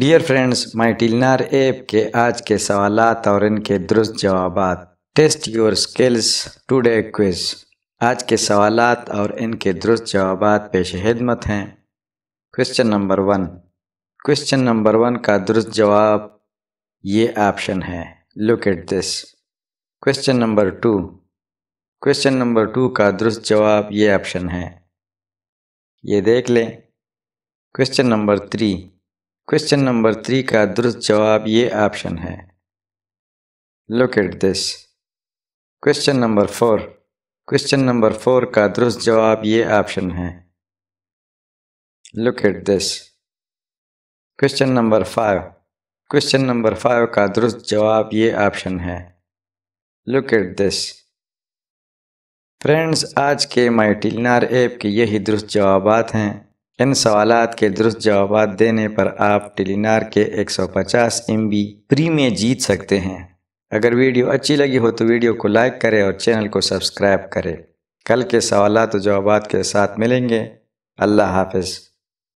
dear friends my टिलनार app के आज के सवाल और इनके दुरुस्त जवाब test your skills today quiz आज के सवाल और इनके दुरुस्त जवाब पेश खिदमत हैं question number one question number one का दुरुस्त जवाब ये ऑप्शन है look at this question number two question number two का दुरुस्त जवाब ये ऑप्शन है ये देख लें question number three question number three का दुरुस्त जवाब ये ऑप्शन है look at this question number four question number four का दुरुस्त जवाब ये ऑप्शन है look at this question number five question number five का दुरुस्त जवाब ये ऑप्शन है लुक एट दिस फ्रेंड्स आज के माई टिलनार ऐप के यही दुरुस्त जवाब हैं इन सवाल के दुरुस्त जवाब देने पर आप टेलीनार के 150 एमबी फ्री में जीत सकते हैं अगर वीडियो अच्छी लगी हो तो वीडियो को लाइक करें और चैनल को सब्सक्राइब करें कल के सवाल जवाब के साथ मिलेंगे अल्लाह हाफिज़